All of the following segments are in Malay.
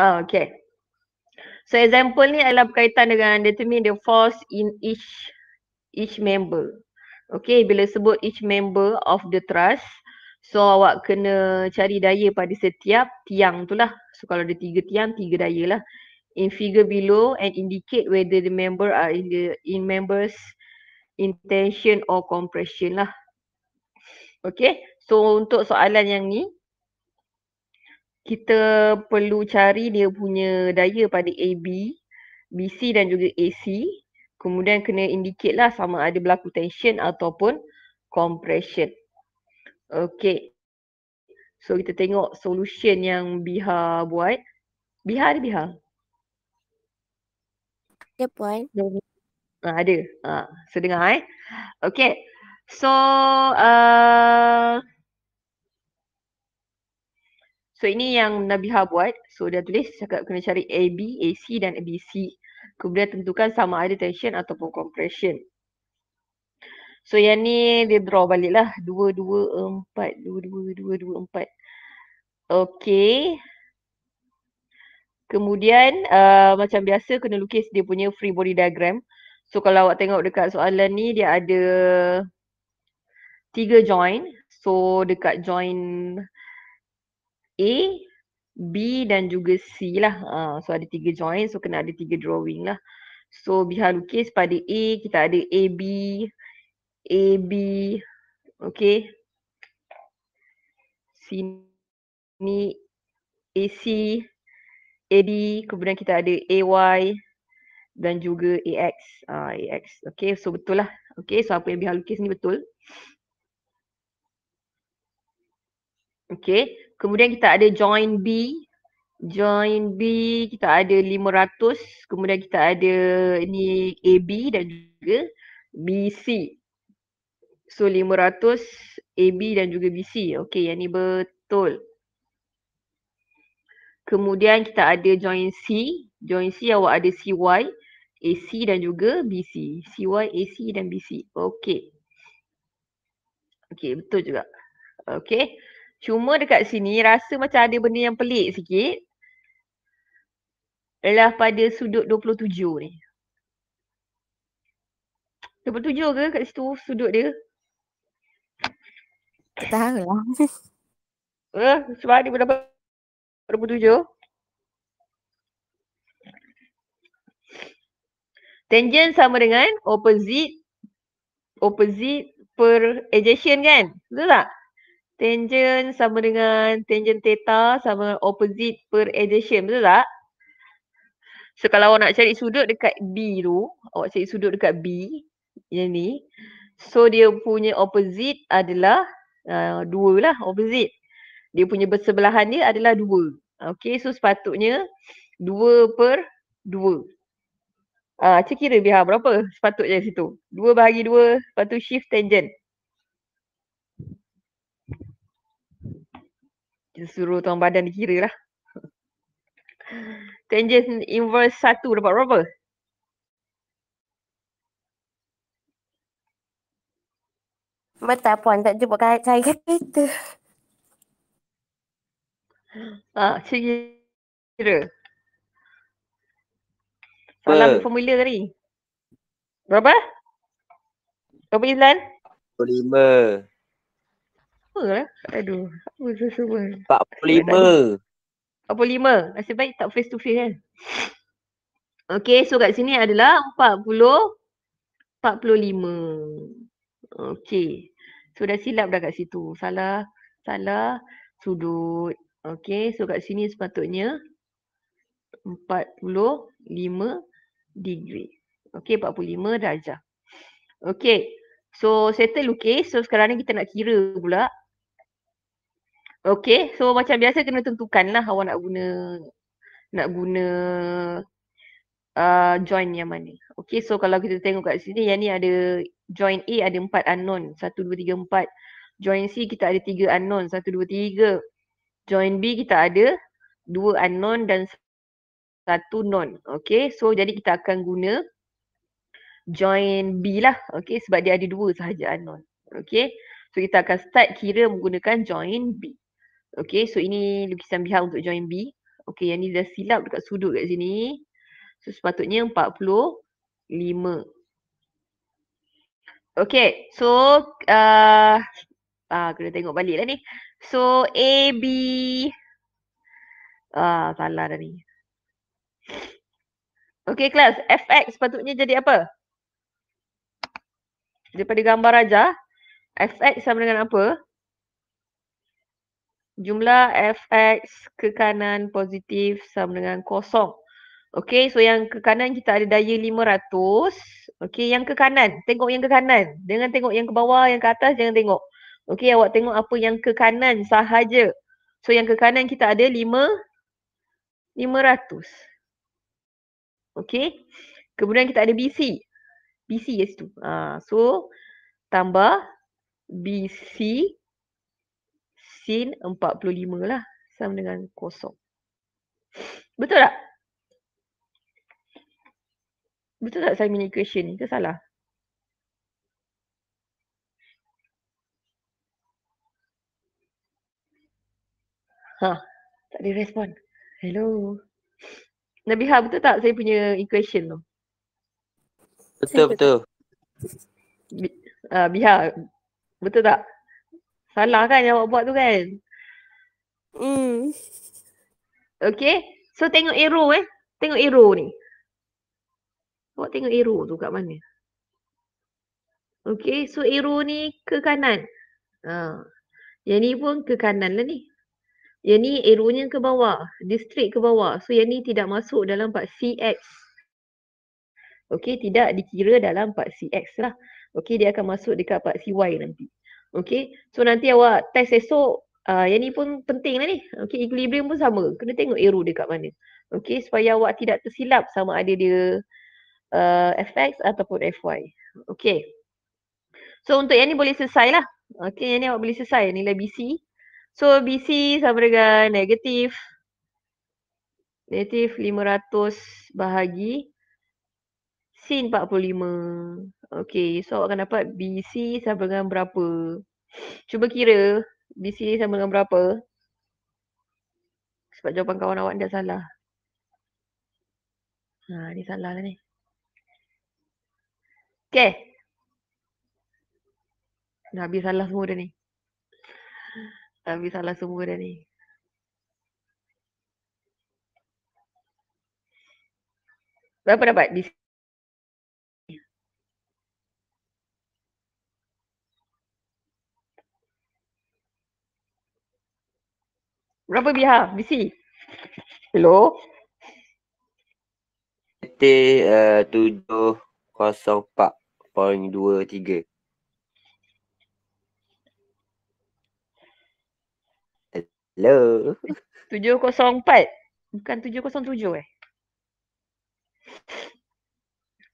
Ah, okay. So example ni adalah berkaitan dengan determine the force in each each member. Okay, bila sebut each member of the truss, so awak kena cari daya pada setiap tiang tu lah. So kalau ada tiga tiang, tiga daya lah. In figure below and indicate whether the member are in the in members intention or compression lah. Okay, so untuk soalan yang ni, kita perlu cari dia punya daya pada AB, BC dan juga AC. Kemudian kena indicate lah sama ada berlaku tension ataupun compression. Okay. So kita tengok solution yang Biha buat. Biha ada Biha? Ah, ada puan. Ha, ada. Ha, sedengar eh. Okay. So, uh, So ini yang Nabi Ha buat. So dia tulis cakap kena cari AB, AC dan ABC. Kemudian tentukan sama ada tension ataupun compression. So yang ni dia draw balik lah. 2, 2, 4, 2, 2, 2, 2, 4. Okay. Kemudian uh, macam biasa kena lukis dia punya free body diagram. So kalau awak tengok dekat soalan ni dia ada tiga join. So dekat join A, B dan juga C lah. Uh, so ada tiga join so kena ada tiga drawing lah. So Bihar lukis pada A kita ada AB, AB, okay. Sini AC, AB, kemudian kita ada AY dan juga AX. Uh, ha, AX. Okay so betul lah. Okay so apa yang Bihar lukis ni betul. Okay, Kemudian kita ada join B. Join B kita ada 500. Kemudian kita ada ini AB dan juga BC. So 500 AB dan juga BC. Okay yang ni betul. Kemudian kita ada join C. Join C awak ada CY, AC dan juga BC. CY, AC dan BC. Okay. Okay betul juga. Okay. Cuma dekat sini rasa macam ada benda yang pelik sikit Ialah pada sudut 27 ni 27 ke kat situ sudut dia? Tak tahu lah Eh, sebab ada berapa? 27 Tangent sama dengan opposite Opposite per adjacent kan? Betul tak? tangent sama dengan tangent theta sama dengan opposite per adjacent betul tak? So kalau awak nak cari sudut dekat B tu, awak cari sudut dekat B yang ni. So dia punya opposite adalah uh, dua lah opposite. Dia punya bersebelahan dia adalah dua. Okay so sepatutnya dua per dua. Ah, uh, cik kira biar berapa sepatutnya situ. Dua bahagi dua, lepas shift tangent. Kita suruh tuan badan dikira lah. Tangent inverse satu dapat berapa? Betul puan tak jumpa kait saya kat kita. Ah, cikgu kira. Soalan Ber- formula tadi. Berapa? Berapa Izlan? 25 apa lah. Aduh, apa tu semua. 45. 45. masih baik tak face to face kan. Okay, so kat sini adalah 40, 45. Okay. So dah silap dah kat situ. Salah, salah sudut. Okay, so kat sini sepatutnya 45 degree. Okay, 45 darjah. Okay, so settle okay. So sekarang ni kita nak kira pula Okay, so macam biasa kena tentukan lah awak nak guna nak guna uh, join yang mana. Okay, so kalau kita tengok kat sini yang ni ada join A ada empat unknown. Satu, dua, tiga, empat. Join C kita ada tiga unknown. Satu, dua, tiga. Join B kita ada dua unknown dan satu non. Okay, so jadi kita akan guna join B lah. Okay, sebab dia ada dua sahaja unknown. Okay, so kita akan start kira menggunakan join B. Okay, so ini lukisan bihar untuk join B. Okay, yang ni dah silap dekat sudut kat sini. So, sepatutnya 45. Okay, so uh, ah, kena tengok balik lah ni. So, A, B. Ah, salah dah ni. Okay, kelas. FX sepatutnya jadi apa? Daripada gambar raja, FX sama dengan apa? jumlah fx ke kanan positif sama dengan kosong. Okay, so yang ke kanan kita ada daya 500. Okay, yang ke kanan. Tengok yang ke kanan. Jangan tengok yang ke bawah, yang ke atas, jangan tengok. Okay, awak tengok apa yang ke kanan sahaja. So yang ke kanan kita ada 5, 500. Okay, kemudian kita ada BC. BC yes tu. Ah, so tambah BC sin 45 lah sama dengan kosong. Betul tak? Betul tak saya punya equation ni? Ke salah? Ha, tak ada respon. Hello. Nabi Ha, betul tak saya punya equation tu? Betul, betul. Ah, uh, Biha, betul tak? Salah kan yang awak buat tu kan? Hmm. Okay. So tengok arrow eh. Tengok arrow ni. Awak tengok arrow tu kat mana? Okay. So arrow ni ke kanan. Ha. Yang ni pun ke kanan lah ni. Yang ni arrownya ke bawah. District ke bawah. So yang ni tidak masuk dalam part CX. Okay. Tidak dikira dalam part CX lah. Okay. Dia akan masuk dekat part CY nanti. Okay, so nanti awak test esok uh, yang ni pun penting lah ni. Okay, equilibrium pun sama. Kena tengok arrow dia kat mana. Okay, supaya awak tidak tersilap sama ada dia uh, ah, FX ataupun FY. Okay. So untuk yang ni boleh selesai lah. Okay, yang ni awak boleh selesai nilai BC. So BC sama dengan negatif. Negatif 500 bahagi sin 45. Okay, so awak akan dapat BC sama dengan berapa? Cuba kira BC sama dengan berapa? Sebab jawapan kawan awak dah salah. Ha, ni salah lah ni. Okay. Dah habis salah semua dah ni. Dah habis salah semua dah ni. Berapa dapat BC? Berapa biha? Bisi. Hello. T eh, tujuh kosong empat dua tiga. Hello. Tujuh kosong empat. Bukan tujuh kosong tujuh eh.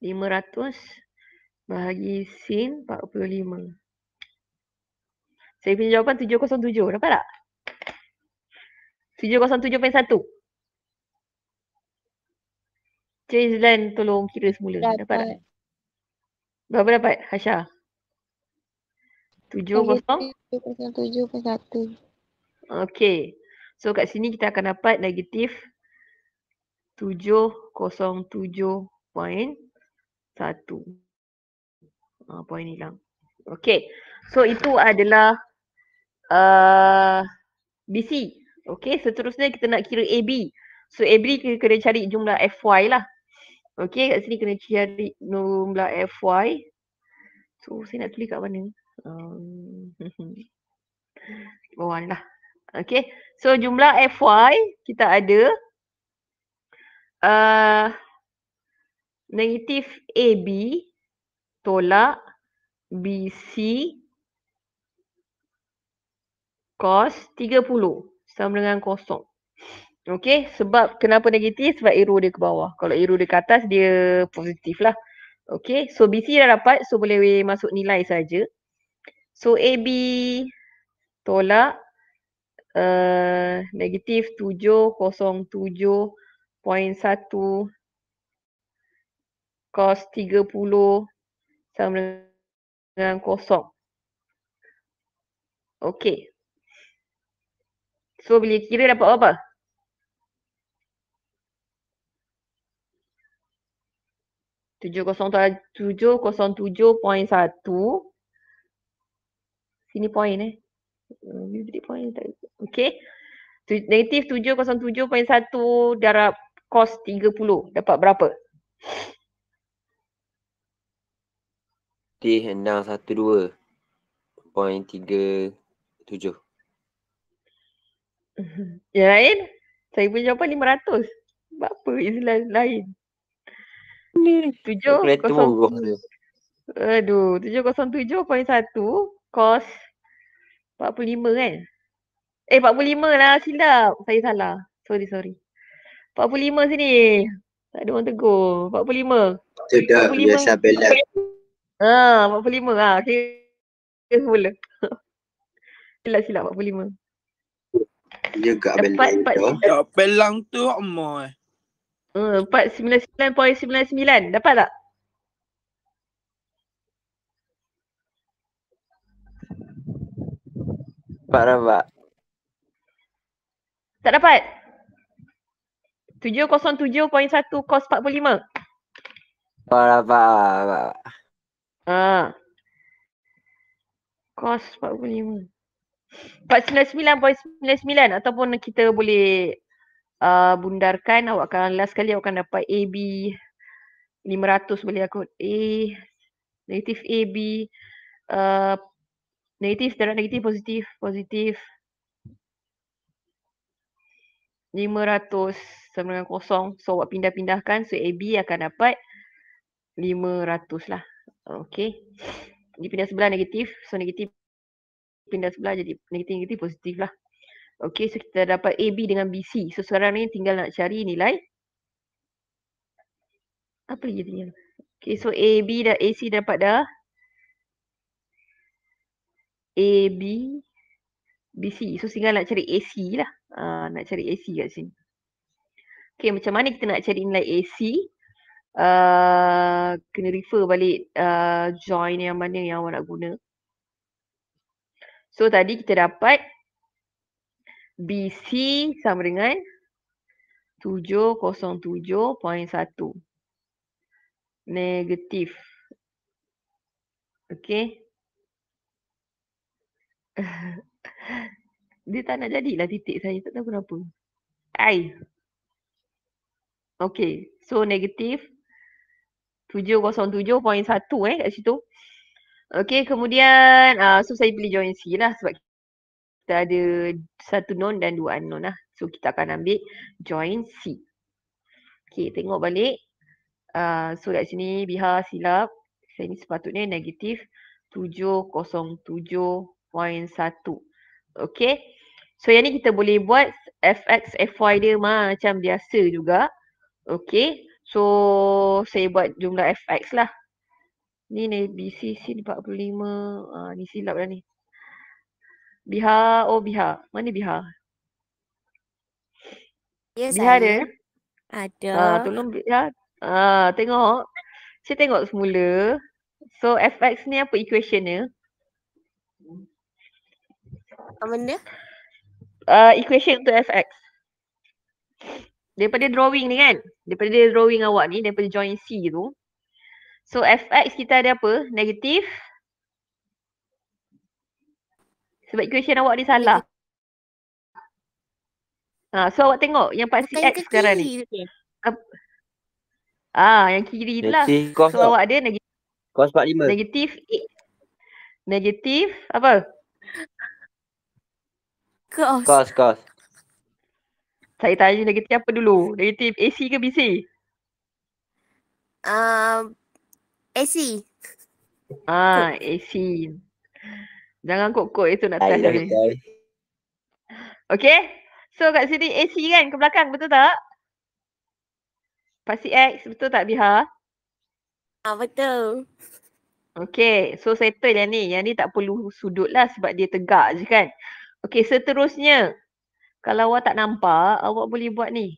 Lima ratus bahagi sin empat lima. Saya punya jawapan tujuh kosong tujuh. Dapat tak? 707.1 Cik Izlan tolong kira semula. Dapat. dapat tak? Berapa dapat Hasha? 70? 707.1 Okay. So kat sini kita akan dapat negatif 707.1 ah, Poin hilang. Okay. So itu adalah uh, BC. Okay, seterusnya kita nak kira AB. So AB kita kena cari jumlah FY lah. Okay, kat sini kena cari jumlah FY. So saya nak tulis kat mana? Um, bawah ni lah. Okay, so jumlah FY kita ada uh, negatif AB tolak BC cos sama dengan kosong. Okey, sebab kenapa negatif? Sebab iru dia ke bawah. Kalau iru dia ke atas, dia positif lah. Okey, so BC dah dapat. So boleh masuk nilai saja. So AB tolak uh, negatif 707.1 cos 30 sama dengan kosong. Okey, So boleh kira dapat berapa? Tujuh kosong tujuh kosong tujuh poin satu. Sini poin eh. Beri Okay. Negatif tujuh kosong tujuh poin satu darab kos tiga puluh. Dapat berapa? T enam satu dua. Poin tiga tujuh. Yang lain, saya punya jawapan 500. Sebab apa Islam lain? Ni 707. Aduh, tujuh tujuh. kosong satu kos empat puluh lima kan? Eh empat puluh lima lah silap. Saya salah. Sorry, sorry. empat puluh lima sini. Tak ada orang tegur. lima. Sudah, 45. biasa bela. puluh lima lah. Kira semula. Silap-silap empat puluh lima. Dia gak belang tu. belang tu amoy. Eh, uh, 499.99. Dapat tak? Pak Rabak. Tak dapat? 707.1 kos 45. Pak Rabak. Ah. Kos 45. 499.99 ataupun kita boleh uh, bundarkan awak akan last kali awak akan dapat AB 500 boleh aku A negatif AB uh, negatif darat negatif positif positif 500 sama dengan kosong so awak pindah-pindahkan so AB akan dapat 500 lah Okay, dipindah sebelah negatif so negatif pindah sebelah jadi negatif-negatif positif lah. Okay so kita dapat AB dengan BC. So sekarang ni tinggal nak cari nilai. Apa lagi dia Okay so AB dan AC dapat dah. AB BC. So tinggal nak cari AC lah. Uh, nak cari AC kat sini. Okay macam mana kita nak cari nilai AC? Uh, ah, kena refer balik uh, join yang mana yang awak nak guna. So tadi kita dapat BC sama dengan 707.1 negatif. Okay. Dia tak nak jadilah titik saya tak tahu kenapa. Ai. Okay. So negatif 707.1 eh kat situ. Okay kemudian uh, so saya pilih join C lah sebab kita ada satu non dan dua unknown lah. So kita akan ambil join C. Okay tengok balik. Uh, so kat sini Biha silap. Saya ni sepatutnya negatif 707.1. Okay. So yang ni kita boleh buat FX, FY dia macam biasa juga. Okay. So saya buat jumlah FX lah. Ni ni BC sin 45. uh, ni silap dah ni. Biha oh Biha. Mana Biha? Yes, Biha ada. Ada. Ah uh, tolong Biha. Ya. Ah uh, tengok. Saya tengok semula. So FX ni apa equation dia? Apa benda? uh, equation untuk FX. Daripada drawing ni kan? Daripada drawing awak ni, daripada join C tu. So fx kita ada apa? Negatif. Sebab equation awak ni salah. Ha, so awak tengok yang pasti x sekarang ni. Ah, ha, yang kiri lah. So awak ada negatif. Cos 45. Negatif. Negatif apa? Cos. Cos, Saya tanya negatif apa dulu? Negatif AC ke BC? Uh, ah, AC. Ah, AC. Jangan kok-kok itu nak tanya. Okay. So kat sini AC kan ke belakang betul tak? Pasti X betul tak Biha? Ah betul. Okay. So settle yang ni. Yang ni tak perlu sudut lah sebab dia tegak je kan. Okay seterusnya. Kalau awak tak nampak, awak boleh buat ni.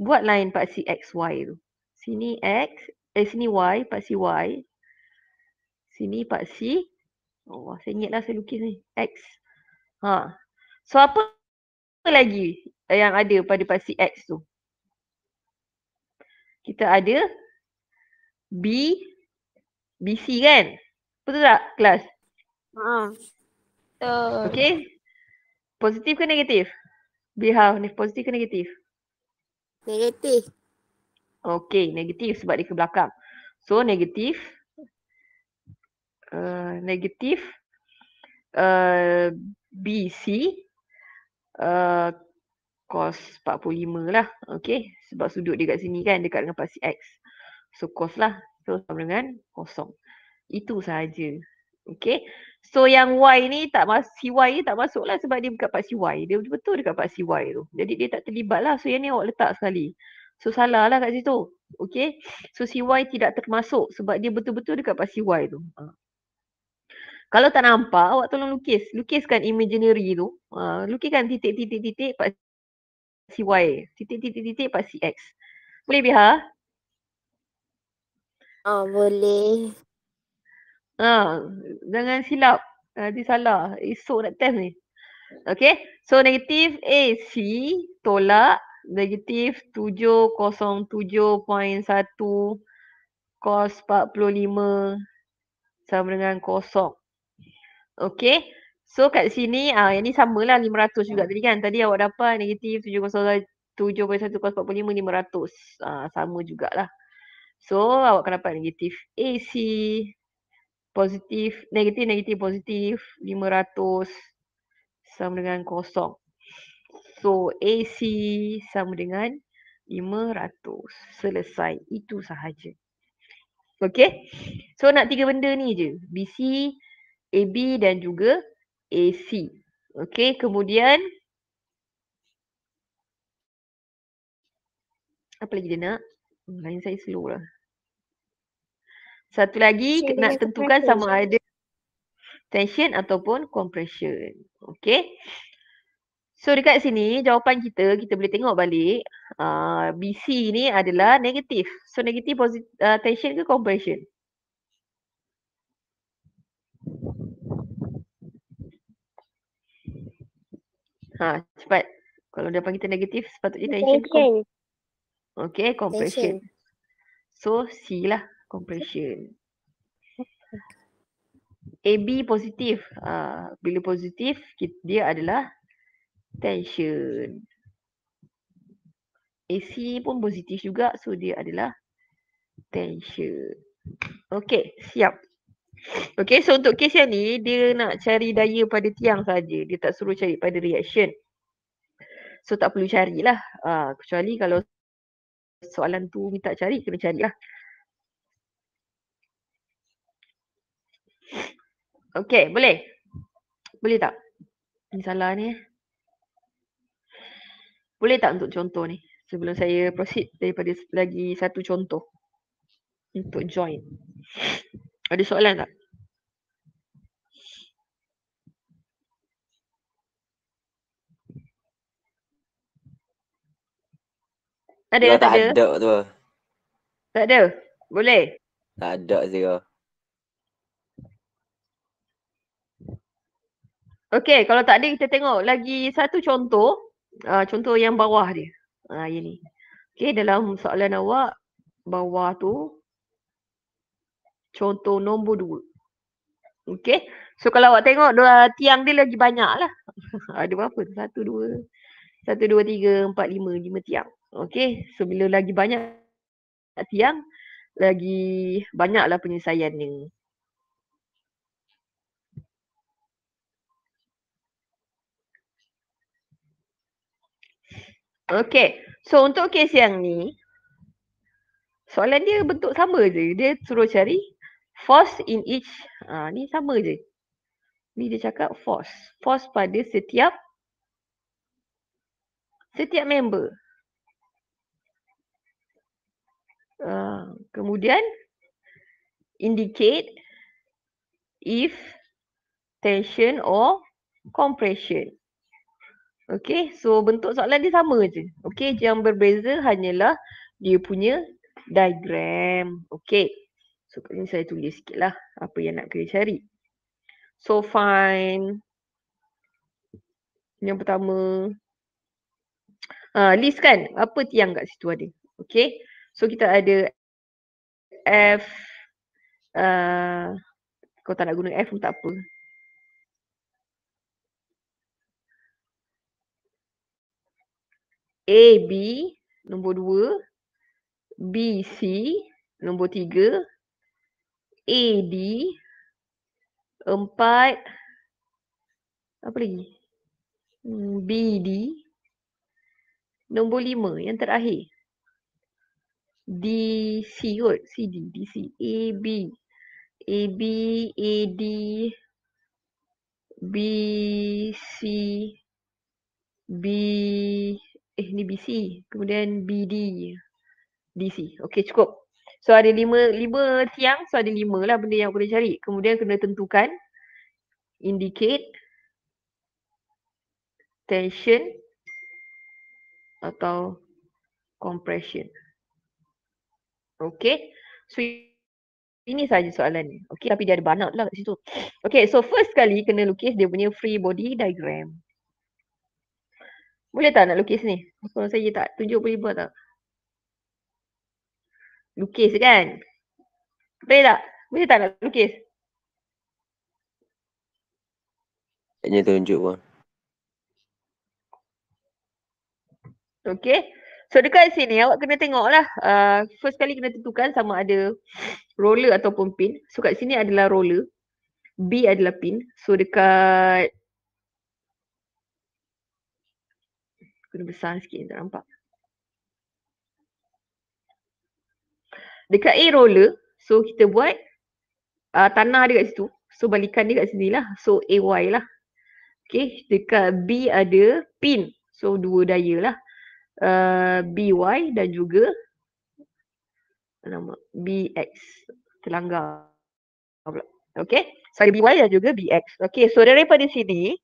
Buat line paksi XY tu. Sini X, Eh sini Y, Pak Y. Sini Pak C. Oh, saya lah saya lukis ni. X. Ha. So apa lagi yang ada pada Pak X tu? Kita ada B, BC kan? Betul tak kelas? Ha. So. Okay. Positif ke negatif? B half ni positif ke negatif? Negatif. Okay, negatif sebab dia ke belakang. So, negatif. Uh, negatif. Uh, BC. Uh, cos 45 lah. Okay, sebab sudut dia kat sini kan, dekat dengan pasti X. So, cos lah. So, sama dengan kosong. Itu sahaja. Okay. So yang Y ni tak masuk, y ni tak masuk lah sebab dia dekat part y Dia betul-betul dekat part y tu. Jadi dia tak terlibat lah. So yang ni awak letak sekali. So salah lah kat situ. Okay. So CY tidak termasuk sebab dia betul-betul dekat pas CY tu. Ha. Kalau tak nampak awak tolong lukis. Lukiskan imaginary tu. Ha. Lukiskan titik-titik-titik pas CY. Titik-titik-titik pas CX. Boleh Biha? Ah oh, boleh. Ha. Jangan silap. Nanti salah. Esok nak test ni. Okay. So negatif AC tolak negatif 707.1 cos 45 sama dengan kosong. Okay. So kat sini, ah, yang ni samalah 500 juga tadi kan. Tadi awak dapat negatif 707.1 cos 45 500. Ah, sama jugalah. So awak akan dapat negatif AC positif, negatif, negatif, positif 500 sama dengan kosong. So AC sama dengan 500. Selesai. Itu sahaja. Okay. So nak tiga benda ni je. BC, AB dan juga AC. Okay. Kemudian apa lagi dia nak? Hmm, lain saya slow lah. Satu lagi Tension nak tentukan sama ada Tension ataupun compression. Okay. So dekat sini jawapan kita kita boleh tengok balik uh, ah, BC ni adalah negatif. So negatif positif uh, ah, tension ke compression? Ha cepat. Kalau depan kita negatif sepatutnya tension. Tension. Okay compression. Tension. So C lah compression. AB positif. Uh, bila positif dia adalah tension. AC pun positif juga so dia adalah tension. Okay, siap. Okay, so untuk kes yang ni dia nak cari daya pada tiang saja. Dia tak suruh cari pada reaction. So tak perlu carilah. Uh, kecuali kalau soalan tu minta cari kena carilah. Okay, boleh? Boleh tak? Ini salah ni. Eh? Boleh tak untuk contoh ni? Sebelum saya proceed daripada lagi satu contoh untuk join. Ada soalan tak? Ada, tak, tak ada. ada tu. Tak ada? Boleh? Tak ada zero. Okay, kalau tak ada kita tengok lagi satu contoh uh, contoh yang bawah dia. Ha uh, ini. Okay, dalam soalan awak bawah tu contoh nombor dua. Okay, So kalau awak tengok dua tiang dia lagi banyak lah. Ada berapa? Satu, dua. Satu, dua, tiga, empat, lima. Lima tiang. Okay, So bila lagi banyak tiang, lagi banyaklah penyelesaiannya. Okay. So untuk kes yang ni, soalan dia bentuk sama je. Dia suruh cari force in each. Ha, ni sama je. Ni dia cakap force. Force pada setiap setiap member. Uh, kemudian indicate if tension or compression. Okay, so bentuk soalan dia sama je. Okay, yang berbeza hanyalah dia punya diagram. Okay, so kali ni saya tulis sikit lah apa yang nak kena cari. So fine. Yang pertama, uh, list kan apa tiang kat situ ada. Okay, so kita ada F, uh, ah, kau tak nak guna F pun tak apa. A, B, nombor 2. B, C, nombor 3. A, D. 4. Apa lagi? Hmm, B, D. Nombor 5 yang terakhir. D, C kot. C, D, D, C. A, B. A, B, A, D. B, C. B, eh ni BC kemudian BD DC okey cukup so ada lima lima siang, so ada lima lah benda yang aku cari kemudian kena tentukan indicate tension atau compression okey so ini saja soalan ni. Okey tapi dia ada banyak lah kat situ. Okey so first kali kena lukis dia punya free body diagram. Boleh tak nak lukis ni? Kalau saya tak tunjuk boleh buat tak? Lukis kan? Boleh tak? Boleh tak nak lukis? Hanya tunjuk pun. Okay. So dekat sini awak kena tengok lah. Uh, first kali kena tentukan sama ada roller ataupun pin. So kat sini adalah roller. B adalah pin. So dekat kena besar sikit yang tak nampak. Dekat air roller, so kita buat uh, tanah dekat situ. So balikan dia kat sini lah. So AY lah. Okay, dekat B ada pin. So dua daya lah. Uh, BY dan juga nama BX. Terlanggar. Okay, saya so, BY dan juga BX. Okay, so daripada sini,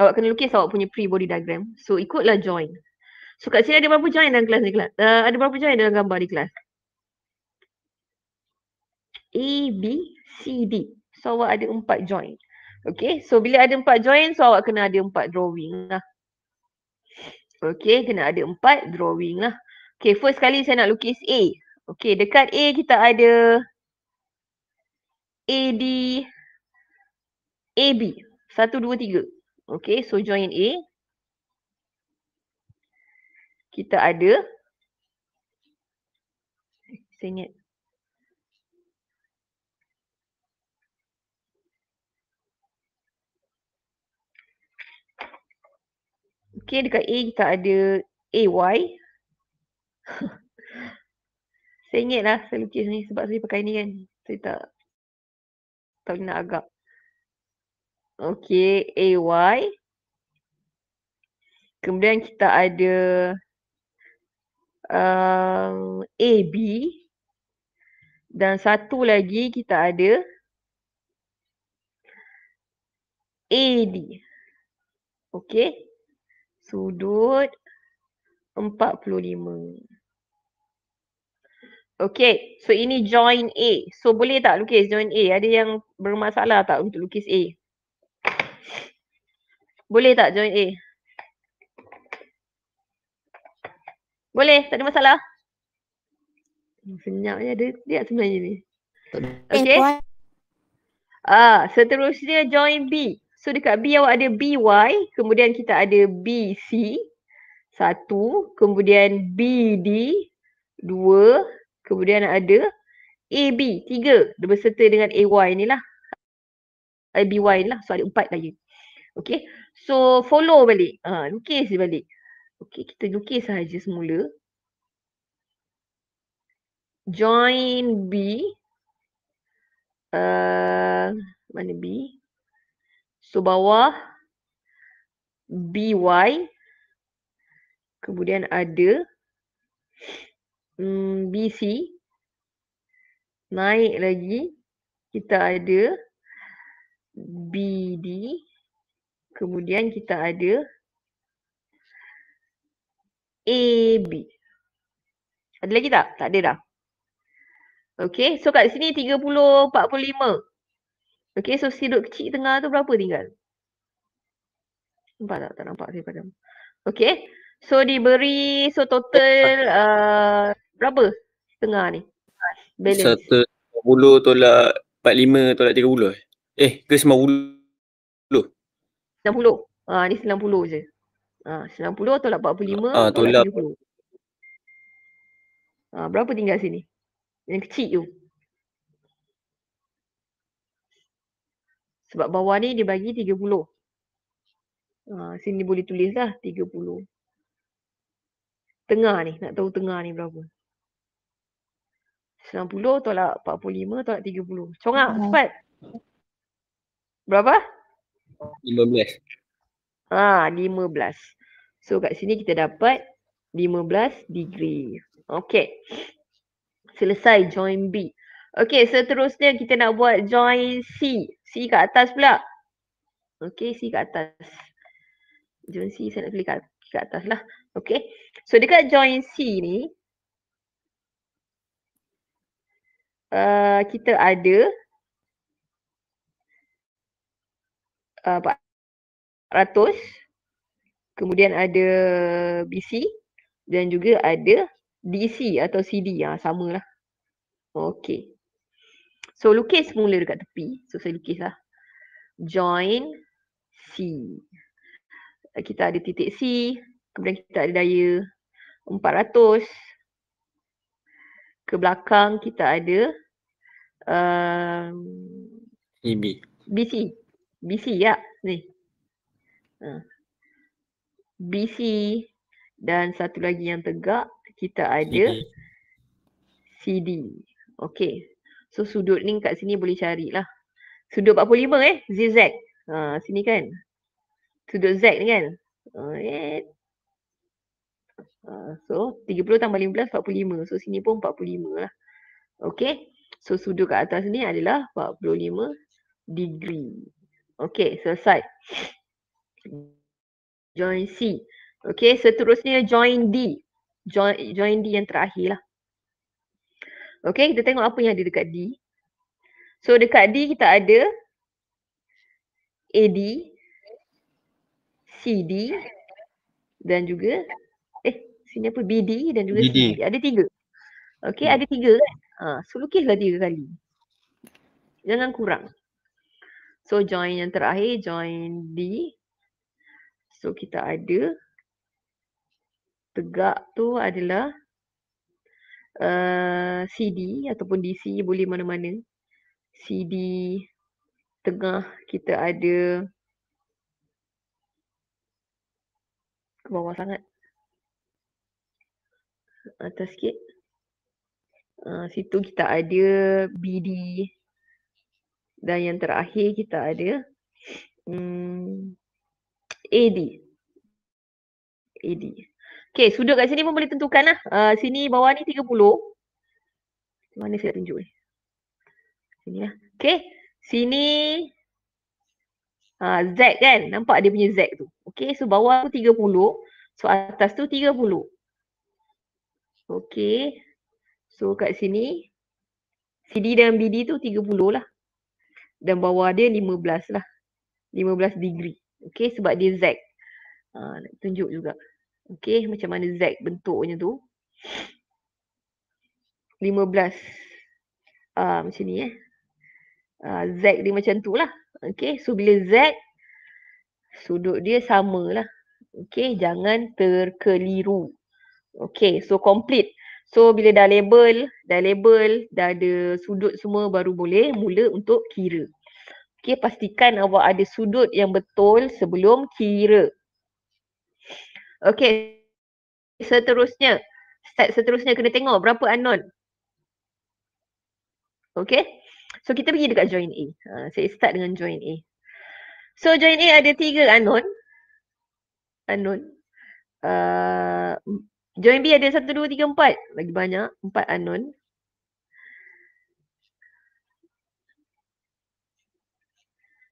awak kena lukis awak punya pre-body diagram. So ikutlah join. So kat sini ada berapa join dalam kelas ni? Kelas? Uh, ada berapa join dalam gambar di kelas? A, B, C, D. So awak ada empat join. Okay, so bila ada empat join, so awak kena ada empat drawing lah. Okay, kena ada empat drawing lah. Okay, first kali saya nak lukis A. Okay, dekat A kita ada D A B. Satu, dua, tiga. Okay, so join A. Kita ada. Saya ingat. Okay, dekat A kita ada AY. saya ingat lah saya lukis ni sebab saya pakai ni kan. Saya tak, tak nak agak. Okey, AY. Kemudian kita ada um, AB. Dan satu lagi kita ada AD. Okey, Sudut 45. Okey, So ini join A. So boleh tak lukis join A? Ada yang bermasalah tak untuk lukis A? Boleh tak join A? Boleh, tak ada masalah. Hmm, Senyapnya, je dia sebenarnya ni. Okay. Ah, seterusnya join B. So dekat B awak ada BY, kemudian kita ada BC. Satu, kemudian BD. Dua, kemudian ada AB. Tiga, berserta dengan AY ni lah. LBY lah so ada empat lagi. Okay so follow balik. Ha, lukis balik. Okay kita lukis sahaja semula. Join B. Uh, mana B? So bawah BY kemudian ada mm, BC naik lagi kita ada BD kemudian kita ada AB. Ada lagi tak? Tak ada dah. Okay, so kat sini 30, 45. Okay, so sudut kecil tengah tu berapa tinggal? Nampak tak? Tak nampak saya pada. Okay, so diberi so total eh, uh, berapa tengah ni? Balance. 1, 10 tolak 45 tolak 30. Eh, ke 90. 90. Ah, ni 90 je. Ha, ah, 90 atau 45 ha, Ah, 70. Tolak. Ha, berapa tinggal sini? Yang kecil tu. Sebab bawah ni dia bagi 30. Ah, sini boleh tulis lah 30. Tengah ni, nak tahu tengah ni berapa. 90 tolak 45 tolak 30. Congak, cepat berapa? 15. Ha, 15. So kat sini kita dapat 15 degree. Okay. Selesai join B. Okay, seterusnya kita nak buat join C. C kat atas pula. Okay, C kat atas. Join C saya nak klik kat, kat atas lah. Okay. So dekat join C ni, uh, kita ada uh, 400 kemudian ada BC dan juga ada DC atau CD ya, ha, sama lah Okey, so lukis mula dekat tepi so saya lukis lah join C kita ada titik C kemudian kita ada daya 400 ke belakang kita ada um, EB BC BC ya ni. Ha. BC dan satu lagi yang tegak kita ada CD. Okay. So sudut ni kat sini boleh carilah. Sudut 45 eh. Zigzag. Ha, sini kan. Sudut Z ni kan. Alright. Ha, eh. ha, so 30 tambah 15 45. So sini pun 45 lah. Okay. So sudut kat atas ni adalah 45 degree. Okay, selesai. Join C. Okay, seterusnya join D. Join, join D yang terakhir lah. Okay, kita tengok apa yang ada dekat D. So dekat D kita ada AD, CD dan juga eh sini apa BD dan juga BD. CD. Ada tiga. Okay, hmm. ada tiga kan? Ha, so lukislah tiga kali. Jangan kurang. So join yang terakhir join D. So kita ada tegak tu adalah uh, eh, CD ataupun DC boleh mana-mana. CD tengah kita ada ke bawah sangat. Atas sikit. Uh, situ kita ada BD. Dan yang terakhir kita ada hmm, AD. AD. Okay, sudut kat sini pun boleh tentukan lah. Uh, sini bawah ni 30. Mana saya tunjuk ni? Sini lah. Okay, sini uh, Z kan? Nampak dia punya Z tu. Okay, so bawah tu 30. So atas tu 30. Okay, so kat sini CD dan BD tu 30 lah dan bawah dia 15 lah. 15 degree. Okay sebab dia zag. Ha, uh, nak tunjuk juga. Okay macam mana zag bentuknya tu. 15 uh, ha, macam ni eh. Uh, ha, zag dia macam tu lah. Okay so bila zag sudut dia sama lah. Okay jangan terkeliru. Okay so complete. So bila dah label, dah label, dah ada sudut semua baru boleh mula untuk kira. Okey, pastikan awak ada sudut yang betul sebelum kira. Okey. Seterusnya, step seterusnya kena tengok berapa unknown. Okey. So kita pergi dekat join A. Ha, saya start dengan join A. So join A ada tiga unknown. Unknown. Uh, ah, Join B ada satu dua tiga empat Lagi banyak. empat unknown.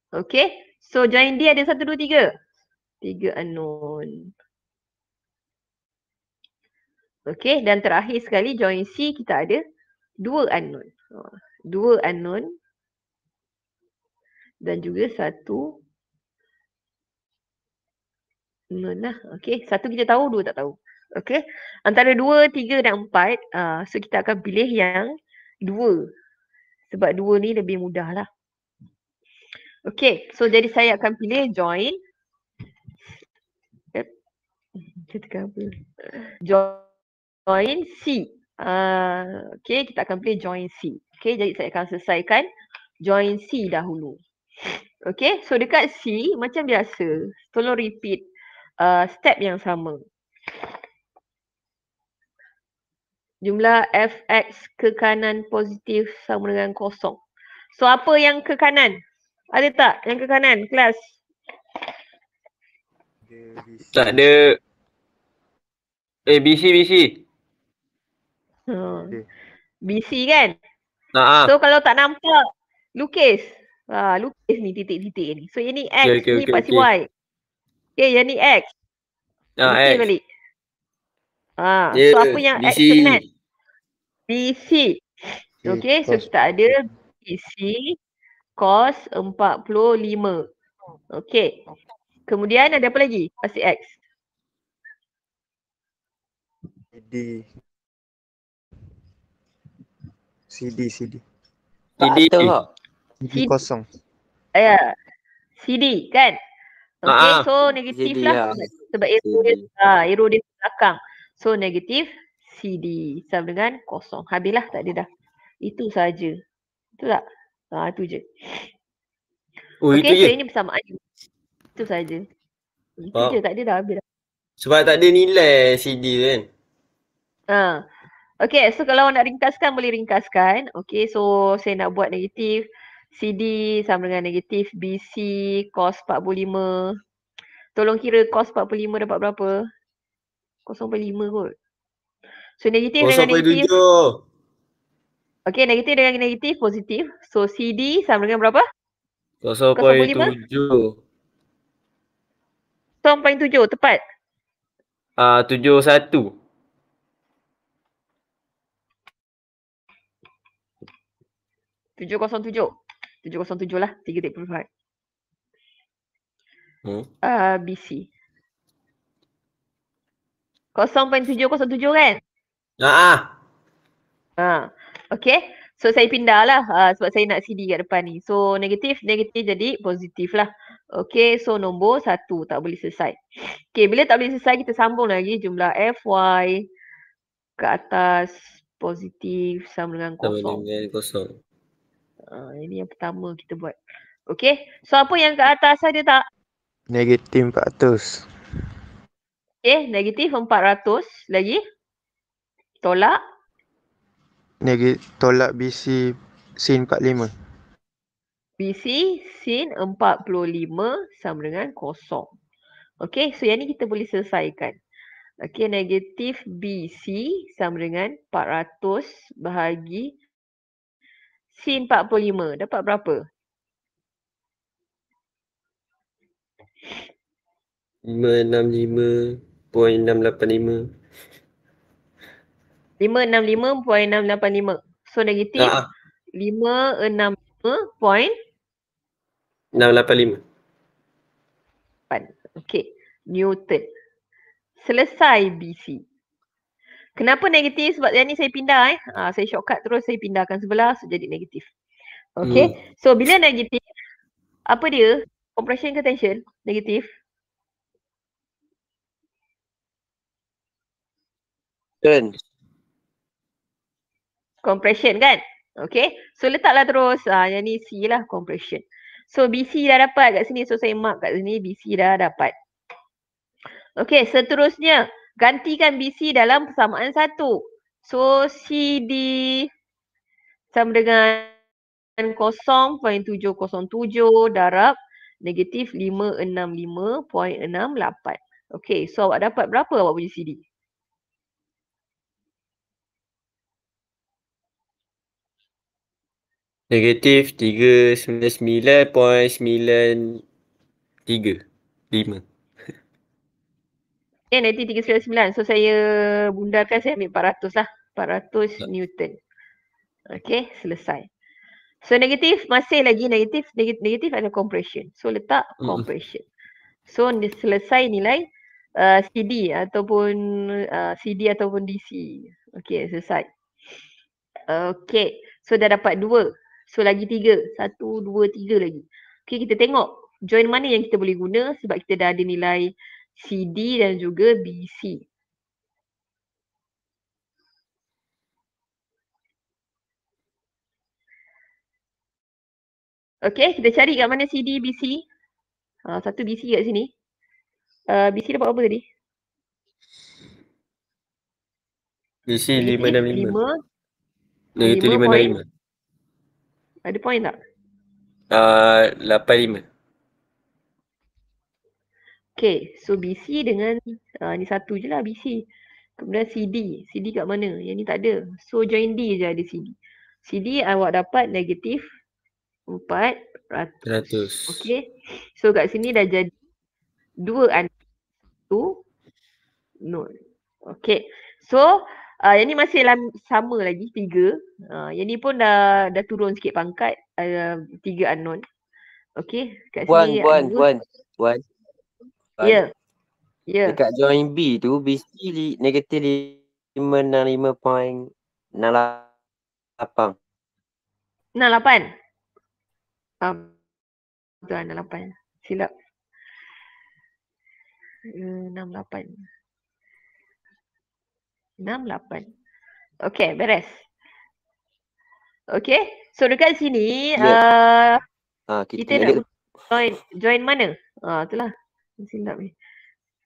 Okay. So join D ada satu dua tiga tiga unknown. Okay. Dan terakhir sekali join C kita ada dua unknown. Ha, dua unknown. Dan juga satu unknown lah. Okay. satu kita tahu, dua tak tahu. Okay. Antara dua, tiga dan empat. Uh, so kita akan pilih yang dua. Sebab dua ni lebih mudah lah. Okay. So jadi saya akan pilih join. Yep. Join C. Uh, ah, okay. Kita akan pilih join C. Okay. Jadi saya akan selesaikan join C dahulu. Okay. So dekat C macam biasa. Tolong repeat uh, step yang sama. jumlah fx ke kanan positif sama dengan kosong. So apa yang ke kanan? Ada tak yang ke kanan kelas? Tak ada. Eh BC BC. Hmm. BC kan? Nah. Ha, ha. So kalau tak nampak lukis. Ha, lukis ni titik-titik ni. So ini X, okay, okay, ini pasti okay. Y. Okay, yang ni X. Ha, ah, X. Ha, ya, yeah, so apa yang BC. X ke kanan? BC. okey. okay so kita ada BC cos 45. okey. Kemudian ada apa lagi? Pasti X. CD. CD, CD. CD tu kok. CD kosong. Ya. CD kan? Okey, so negatif lah. Sebab arrow ah, arrow dia belakang. So negatif CD sama dengan kosong. Habislah tak ada dah. Itu saja. Betul tak? Ha, ah, itu je. Oh, okay, itu so je. ini bersama Ayu. Itu saja. Hmm, itu je tak ada dah habis dah. Sebab tak ada nilai CD kan? Ha. Okay, so kalau nak ringkaskan boleh ringkaskan. Okay, so saya nak buat negatif CD sama dengan negatif BC cos 45. Tolong kira cos 45 dapat berapa? 0.5 kot. So negatif oh, dengan negatif. Okay negatif dengan negatif positif. So CD sama dengan berapa? 0.7. 0.7 tepat. Ah uh, 71. Tujuh kosong tujuh. Tujuh kosong tujuh lah. Tiga tiga puluh BC. Kosong poin tujuh kosong tujuh kan? Ah. Uh. Haa. Uh. Okay. So saya pindah lah uh, ah, sebab saya nak CD kat depan ni. So negatif, negatif jadi positif lah. Okay, so nombor satu tak boleh selesai. Okay, bila tak boleh selesai kita sambung lagi jumlah FY ke atas positif sama dengan kosong. Sama dengan kosong. Uh, ini yang pertama kita buat. Okay, so apa yang ke atas ada tak? Negatif 400. Okay, negatif 400 lagi. Tolak? negatif tolak BC sin 45. BC sin 45 sama dengan kosong. Okay, so yang ni kita boleh selesaikan. Okay, negatif BC sama dengan 400 bahagi sin 45. Dapat berapa? Lima lima point enam lapan lima. 565.685. So negatif uh-huh. Ah, 565.685. Ah. Okay. Newton. Selesai BC. Kenapa negatif? Sebab yang ni saya pindah eh. Ha, saya shortcut terus saya pindahkan sebelah so jadi negatif. Okay. Hmm. So bila negatif, apa dia? Compression ke tension? Negatif. Tens compression kan. Okay. So letaklah terus. Ha, yang ni C lah compression. So BC dah dapat kat sini. So saya mark kat sini BC dah dapat. Okay seterusnya gantikan BC dalam persamaan satu. So CD sama dengan 0.707 darab negatif 565.68. Okay so awak dapat berapa awak punya CD? 0.707 Negatif 399.935. Ya, yeah, negatif 399. So saya bundarkan saya ambil 400 lah. 400 tak. Ya. Newton. Okay, selesai. So negatif masih lagi negatif. Negatif, negatif adalah compression. So letak hmm. compression. So selesai nilai uh, CD ataupun uh, CD ataupun DC. Okay, selesai. Okay, so dah dapat dua. So lagi tiga. Satu, dua, tiga lagi. Okay kita tengok join mana yang kita boleh guna sebab kita dah ada nilai CD dan juga BC. Okay kita cari kat mana CD, BC. Ha, satu BC kat sini. Uh, ha, BC dapat apa tadi? BC 5 dan 5. Negatif 5 dan 5. Ada poin tak? Uh, ah, 8.5 Okay, so BC dengan uh, ni satu je lah BC. Kemudian CD. CD kat mana? Yang ni tak ada. So join D je ada CD. CD awak dapat negatif empat ratus. Okay. So kat sini dah jadi dua antara tu nol. Okay. So Uh, yang ni masih lam- sama lagi, tiga. Uh, yang ni pun dah, dah turun sikit pangkat. Uh, tiga unknown. Okay. Kat sini, puan, puan, puan, puan. Ya. Yeah. Ya. Yeah. Dekat join B tu, BC li- negatif lima, enam, lima, poin, enam, lapan. Enam, lapan? Um, enam, lapan. Silap. Eh, enam, lapan enam, lapan. Okay, beres. Okay, so dekat sini yeah. uh, uh, kita, kita nak join join mana? Ah, uh, itulah. Silap ni.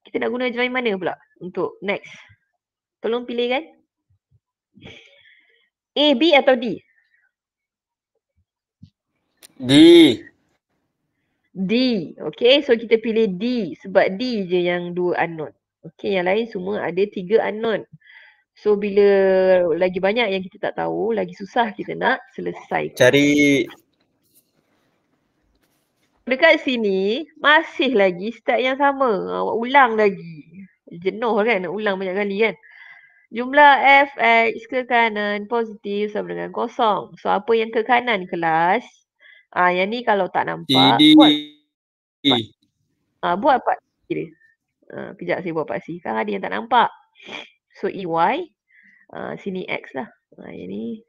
Kita nak guna join mana pula untuk next? Tolong pilih kan? A, B atau D? D. D. Okay, so kita pilih D sebab D je yang dua unknown. Okay, yang lain semua ada tiga unknown. So bila lagi banyak yang kita tak tahu, lagi susah kita nak selesai. Cari Dekat sini masih lagi start yang sama. Uh, ulang lagi. Jenuh kan nak ulang banyak kali kan. Jumlah fx ke kanan positif sama dengan kosong. So apa yang ke kanan kelas? Ah yang ni kalau tak nampak. d d Buat. Ah buat part C dia. Uh, kejap saya buat part C. Kan ada yang tak nampak. So EY, uh, sini X lah. Uh, ini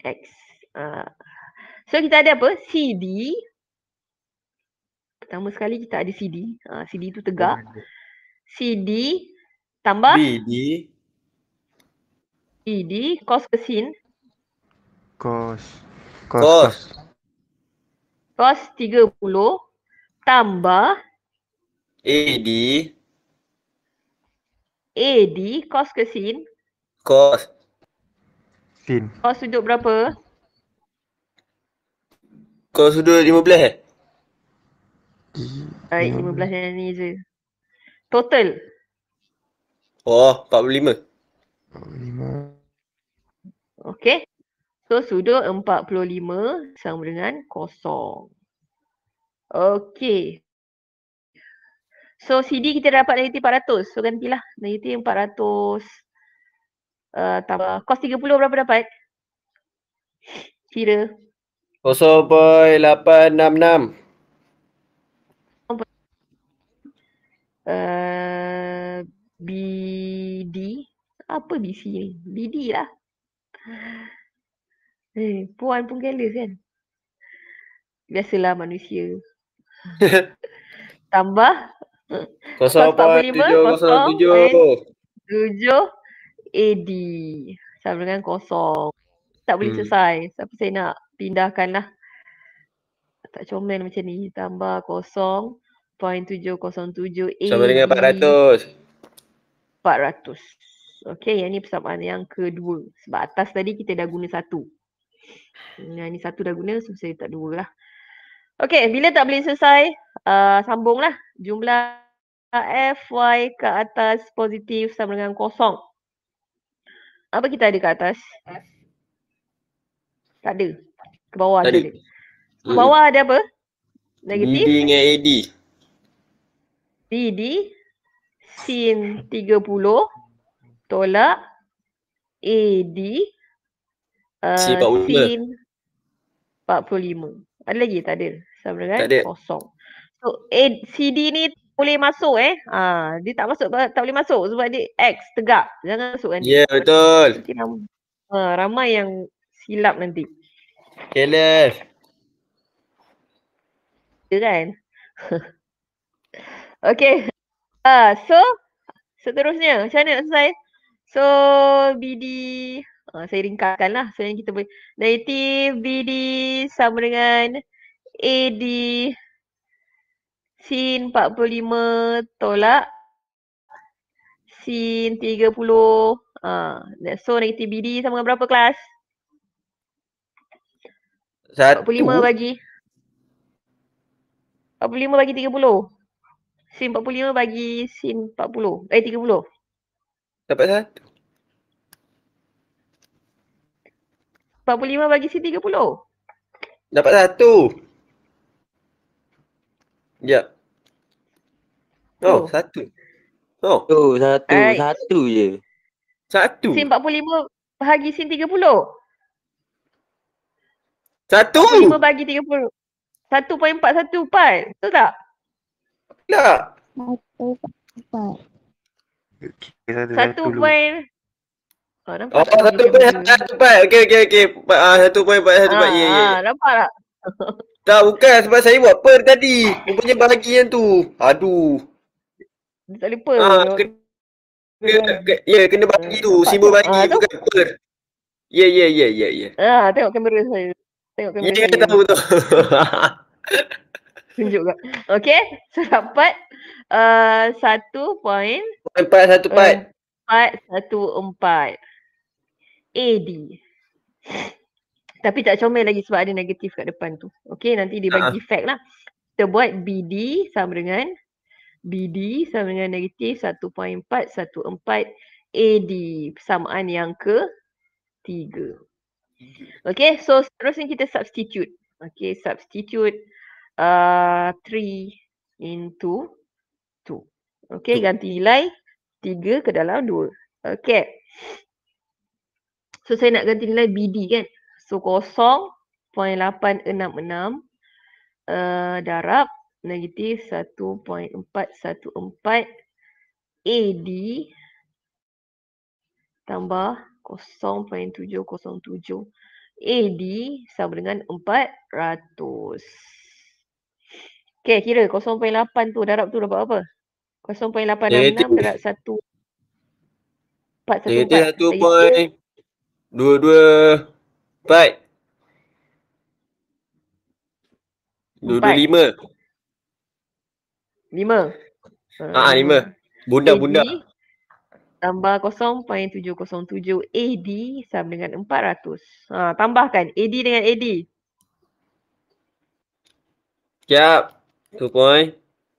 X. Uh. So kita ada apa? CD. Pertama sekali kita ada CD. Uh, CD tu tegak. CD tambah. BD. BD. E, cos ke sin? Cos. Cos. Cos 30 tambah. AD. AD cos ke sin? Cos. Sin. Cos sudut berapa? Cos sudut 15 eh? Baik, 15 yang ni je. Total. Oh, 45. 45. Okay. So, sudut 45 sama dengan kosong. Okay. So CD kita dapat dari 400. So gantilah. Dari 400 uh, tambah. Kos 30 berapa dapat? Kira. Oso boy 866. Uh, BD. Apa BC ni? BD lah. Eh, puan pun careless kan? Biasalah manusia. tambah 07 AD Sama dengan kosong Tak boleh hmm. selesai Siapa saya nak pindahkan lah Tak comel macam ni Tambah kosong Point tujuh kosong tujuh AD Sama dengan empat ratus Empat ratus Okay yang ni persamaan yang kedua Sebab atas tadi kita dah guna satu Yang ni satu dah guna So saya tak dua lah Okay bila tak boleh selesai Eh, sambunglah jumlah fy ke atas positif sama dengan kosong. Apa kita ada ke atas? Tak ada. Ke bawah Tadi. ada. Ke bawah hmm. ada apa? Negatif. D dengan AD. BD sin 30 tolak AD eh, uh, sin 45. Ada lagi? Tak ada. Sama dengan kosong. So eh, CD ni boleh masuk eh. Ha, dia tak masuk tak boleh masuk sebab dia X tegak. Jangan masuk kan. Ya yeah, betul. Ha, ramai yang silap nanti. Kelas. Okay, ya kan? okay. Ha, so seterusnya macam mana nak selesai? So BD ha, saya ringkaskan lah so yang kita boleh native BD sama dengan AD sin 45 tolak sin 30 uh, ha, so negatif BD sama dengan berapa kelas? 45 bagi 45 bagi 30 sin 45 bagi sin 40 eh 30 dapat satu 45 bagi sin 30 dapat satu Sekejap. Ya. Oh, oh, satu. Oh, oh satu. Ay. Satu je. Satu? Sin 45 bahagi sin 30. Satu? 45 bahagi 30. 1.414. Tahu tak? Tak. satu 1.4 Oh, nampak oh, 1.4 Okey, okey, okey. 1.4, 1.4. Ya, ya. Nampak tak? Tak bukan sebab saya buat per tadi. Rupanya yang tu. Aduh. Tak lupa. Ha, ah, kena, ya yeah, kena bagi tu. Simbol bagi ha, bukan tu. per. Ya ya ya ya ya. Ah tengok kamera saya. Tengok kamera. Ya, saya. tahu tu. Tunjuk kat. Okey, so dapat uh, ah, satu poin. Empat, satu empat. Empat, satu empat. AD. Tapi tak comel lagi sebab ada negatif kat depan tu. Okay nanti dia bagi uh fact lah. Kita buat BD sama dengan BD sama dengan negatif 1.414 AD. Persamaan yang ke tiga. Okay so seterusnya kita substitute. Okay substitute uh, 3 into 2. Okay ganti nilai 3 ke dalam 2. Okay. So saya nak ganti nilai BD kan. So 0.866 uh, darab negatif 1.414 AD tambah 0.707 AD sama dengan 400. Okay, kira 0.8 tu darab tu dapat apa? 0.866 darab 1. 414. Negatif 1.22. Empat. Dua-dua lima. Lima. Ah, ah lima. Bunda-bunda. Tambah kosong kosong tujuh tujuh AD sama dengan empat ratus. Ha, tambahkan AD dengan AD. Sekejap. Two point.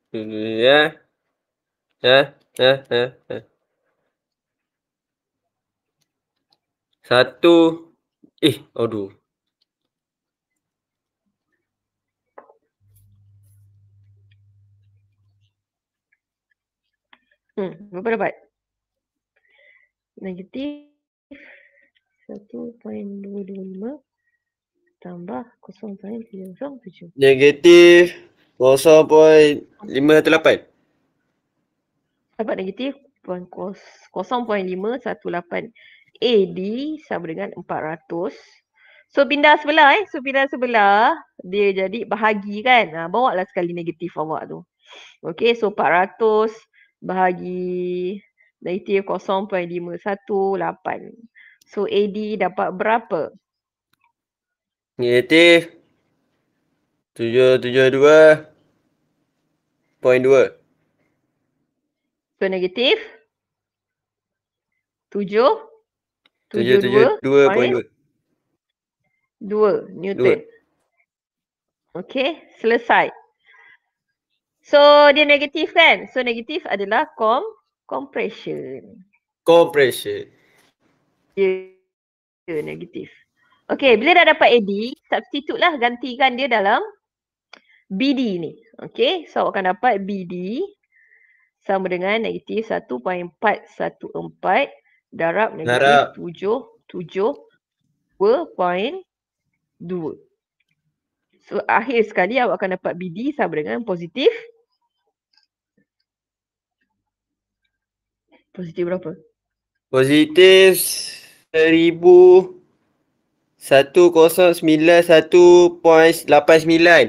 Ya. Ya. ya. ya. ya. Satu. Eh, aduh. Hmm, berapa dapat? Negatif 1.225 tambah 0.307. Negatif 0.518. Dapat negatif 0.518. AD sama dengan 400. So pindah sebelah eh. So pindah sebelah dia jadi bahagi kan. Ha, ah, bawa lah sekali negatif awak tu. Okay so 400 bahagi negatif 0.518. So AD dapat berapa? Negatif 772.2. So negatif 7 tujuh tujuh dua dua dua newton Okay selesai so dia negatif kan so negatif adalah com compression compression dia ya, yeah, negatif Okay bila dah dapat ad substitute lah gantikan dia dalam bd ni Okay so awak akan dapat bd sama dengan negatif 1.414 darab negatif tujuh tujuh per point dua. So akhir sekali awak akan dapat BD sama dengan positif. Positif berapa? Positif seribu satu kosong sembilan satu point lapan sembilan.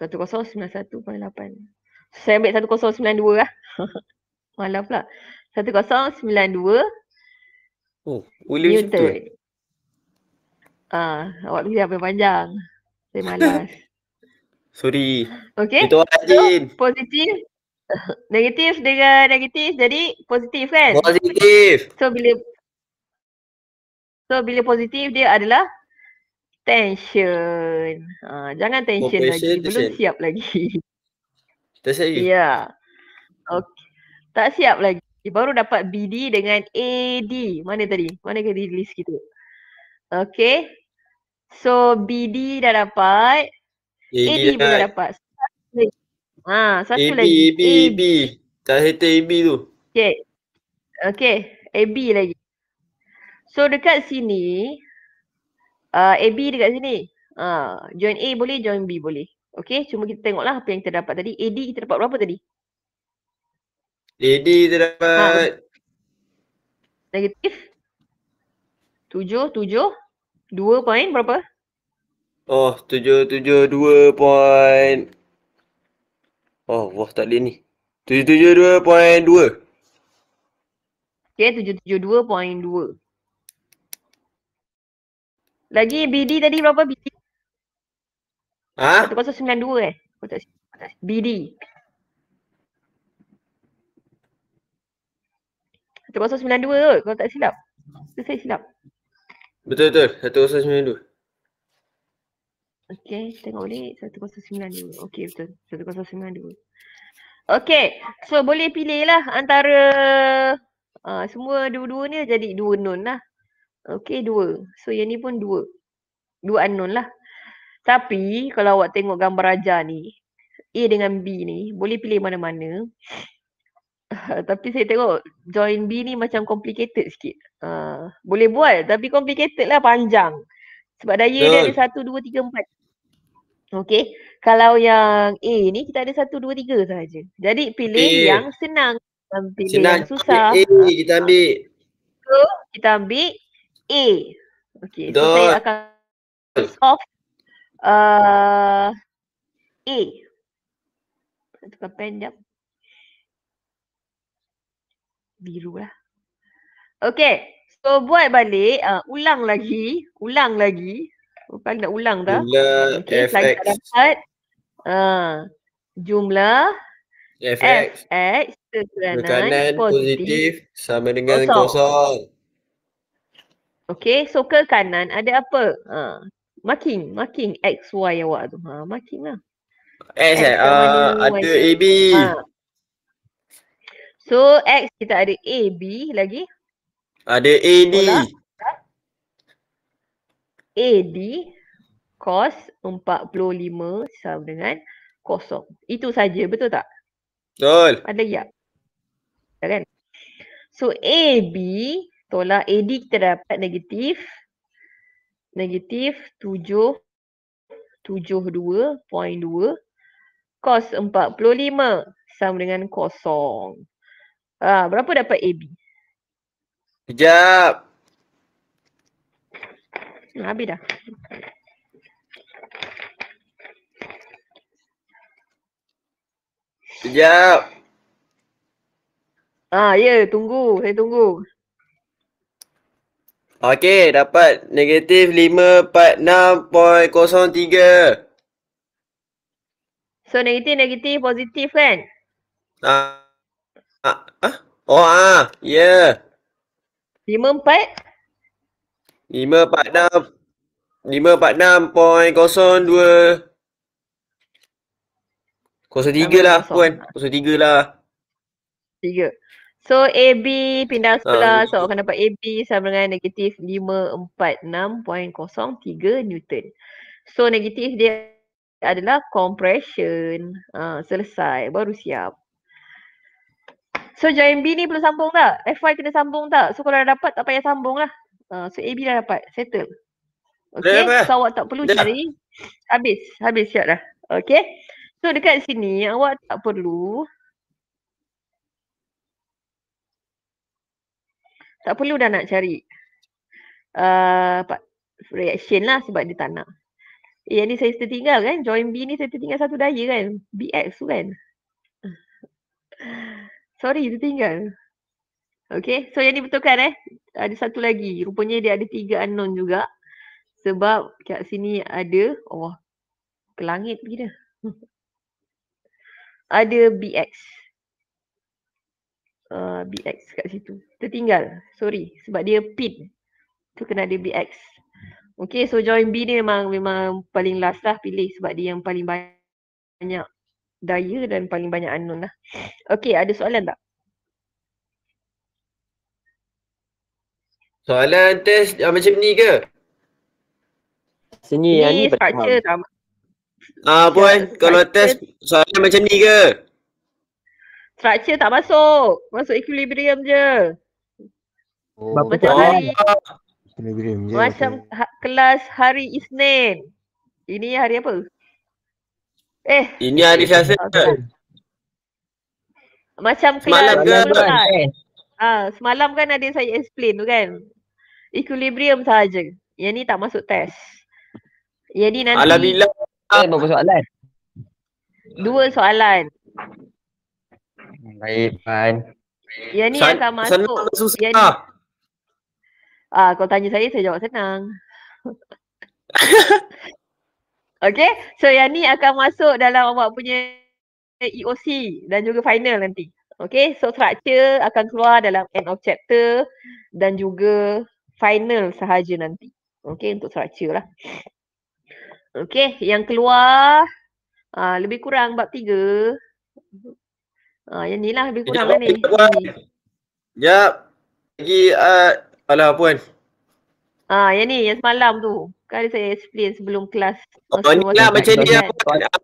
Satu kosong sembilan satu point lapan. Saya ambil satu kosong sembilan dua lah. Malah pula. 1092 Oh, boleh Newton. macam tu eh? ah, awak pilih apa panjang Saya malas Sorry okey Itu so, positif Negatif dengan negatif jadi positif kan? Positif So bila So bila positif dia adalah Tension ha, Jangan tension Operation oh, lagi, tension. belum siap lagi Tak siap lagi? Ya Okay tak siap lagi. Dia baru dapat BD dengan AD. Mana tadi? Mana ke list kita? Okay. So BD dah dapat. AD, AD pun dah dapat. Ha, satu AB, lagi. AB, AB. Tak kata AB tu. Okay. Okay. AB lagi. So dekat sini, uh, AB dekat sini. Uh, join A boleh, join B boleh. Okay, cuma kita tengoklah apa yang kita dapat tadi. AD kita dapat berapa tadi? Lady tu dapat ha. negatif. Tujuh, tujuh. Dua poin berapa? Oh, tujuh, tujuh, dua poin. Oh, wah tak boleh ni. Tujuh, tujuh, dua poin dua. Okay, tujuh, tujuh, dua poin dua. Lagi BD tadi berapa BD? Ha? 1092 eh. BD. Satu 1092 kot kalau tak silap. tu saya silap. Betul betul satu sembilan dua. Okey, tengok satu sembilan dua, Okey betul satu sembilan dua. Okey, so boleh pilih lah antara uh, semua dua-dua ni jadi dua non lah. Okey, dua. So yang ni pun dua. Dua unknown lah. Tapi kalau awak tengok gambar raja ni, A dengan B ni, boleh pilih mana-mana. tapi saya tengok join B ni macam complicated sikit. Uh, boleh buat tapi complicated lah panjang. Sebab daya Good. dia ada satu, dua, tiga, empat. Okay. Kalau yang A ni kita ada satu, dua, tiga sahaja. Jadi pilih A. yang senang. pilih senang yang susah. A kita ah. ambil. So, kita ambil A. Okay. Good. So saya akan soft uh, A. Tukar pen jap biru lah. Okay. So buat balik. Uh, ulang lagi. Ulang lagi. Bukan oh, nak ulang dah. Jumlah okay, FX. Dapat, uh, jumlah FX. FX berkanan, positif, positif sama dengan kosong. kosong. Okay. So ke kanan ada apa? Uh, marking. Marking X, Y awak tu. Ha, marking lah. X, eh, X eh? Uh, ada A, B. Ha. So X kita ada A, B lagi. Ada A, D. A, D cos 45 sama dengan kosong. Itu saja betul tak? Betul. Ada lagi tak? Betul kan? So A, B tolak A, D kita dapat negatif. Negatif 7 72.2 cos 45 sama dengan kosong. Ah, berapa dapat AB? Sekejap. Nah, hmm, habis dah. Sekejap. Ah, ya, yeah, tunggu. Saya tunggu. Okey, dapat negatif 546.03. So, negatif-negatif, positif kan? Ah. Uh. Oh ah, ya. Lima empat. Lima empat enam. Lima empat enam poin kosong dua. Kosong tiga lah puan. Kosong tiga lah. Tiga. So AB pindah sebelah. Ha, ah, so akan dapat AB sama dengan negatif lima empat enam poin kosong tiga Newton. So negatif dia adalah compression. Uh, selesai. Baru siap. So JMB ni perlu sambung tak? FY kena sambung tak? So kalau dah dapat tak payah sambung lah. Uh, so AB dah dapat. Settle. Okay. So awak tak perlu Lepas. Ya. cari. Habis. Habis siap dah. Okay. So dekat sini awak tak perlu tak perlu dah nak cari uh, reaction lah sebab dia tak nak. Eh, yang ni saya tertinggal kan. Join B ni saya tertinggal satu daya kan. BX tu kan. Sorry, dia tinggal. Okay, so yang ni betulkan eh. Ada satu lagi. Rupanya dia ada tiga unknown juga. Sebab kat sini ada, oh, ke langit pergi dia. ada BX. Uh, ah, BX kat situ. Tertinggal. Sorry. Sebab dia pin. Tu kena ada BX. Okay, so join B ni memang, memang paling last lah pilih sebab dia yang paling banyak daya dan paling banyak anun lah. Okay, ada soalan tak? Soalan test ah, macam ni ke? Sini yang ni pertama. Ah, uh, puan, kalau test soalan macam ni ke? Structure tak masuk. Masuk equilibrium je. Oh, macam hari. Equilibrium je. Macam ha- kelas hari Isnin. Ini hari apa? Eh. Ini hari Selasa ke? Macam semalam ke? Kan? Eh. Ah, semalam kan ada saya explain tu kan. Equilibrium saja. Yang ni tak masuk test. Jadi nanti Alhamdulillah. Eh, berapa soalan? Dua soalan. Baik, Pan. Yang ni akan masuk. Senang atau Ah, kau tanya saya, saya jawab senang. Okay, so yang ni akan masuk dalam awak punya EOC dan juga final nanti. Okay, so structure akan keluar dalam end of chapter dan juga final sahaja nanti. Okay, untuk structure lah. Okay, yang keluar uh, lebih kurang bab tiga. Uh, yang ni lah lebih kurang ni. Sekejap. Lagi, uh, alah puan. Ah, uh, yang ni yang semalam tu. Kali saya explain sebelum kelas. Oh, ni lah macam ni lah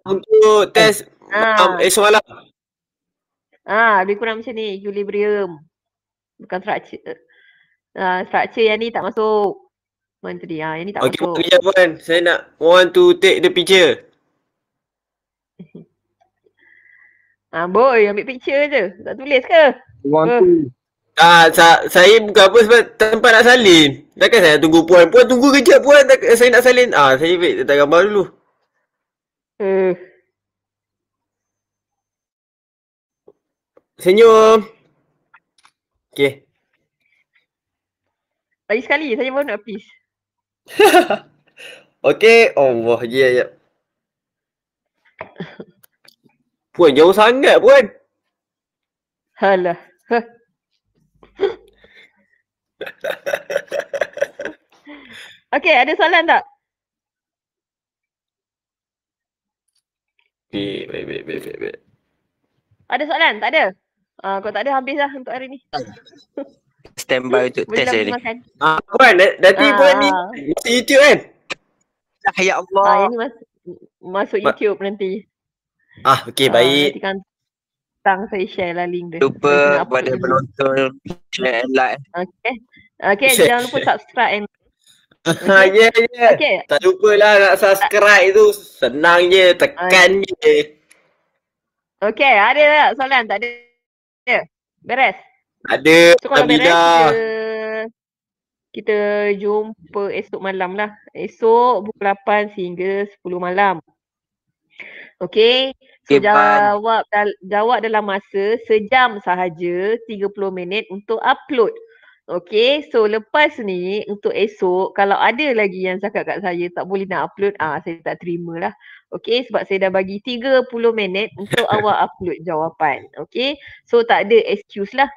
untuk tes ah. Um, esok eh, malam. Ah, lebih kurang macam ni, equilibrium. Bukan structure. Uh, structure yang ni tak masuk. Menteri, ah, yang ni tak okay, masuk. Okay, Pak Puan. Saya nak want to take the picture. ah, boy, ambil picture je. Tak tulis ke? Want to. Uh. Ah, sa- saya bukan apa sebab tempat nak salin. Takkan saya tunggu puan. Puan tunggu kerja puan. Tak, saya nak salin. Ah, saya wait. Tak gambar dulu. Hmm. Senyum. Okay. Lagi sekali. Saya baru nak pis. okay. Allah. Ya, ya. Puan jauh sangat puan. Halah. Huh. Okay, ada soalan tak? Okay, baik, baik, baik, baik, baik. Ada soalan? Tak ada? Uh, kalau tak ada, habis lah untuk hari ni. by untuk test hari ni. Ah, puan, nanti ah. puan ni masuk YouTube kan? Ah, ya Allah. Ah, ini mas- masuk YouTube Ma- nanti. Ah, okay, ah, baik. Nanti kan tang saya share lah link dia. Lupa pada penonton share and like. Okay. Okay, jangan lupa subscribe and Ha, okay. yeah, yeah. Okay. Tak lupa lah nak subscribe tu. Senang je, tekan je. Okay, ada tak soalan? Tak ada. Ya, Beres? Ada, Abida. Kita jumpa esok malam lah. Esok pukul 8 sehingga 10 malam. Okay. So, okay, jawab, jawab dalam masa sejam sahaja 30 minit untuk upload. Okay, so lepas ni untuk esok kalau ada lagi yang cakap kat saya tak boleh nak upload, ah saya tak terima lah. Okay, sebab saya dah bagi 30 minit untuk awak upload jawapan. Okay, so tak ada excuse lah.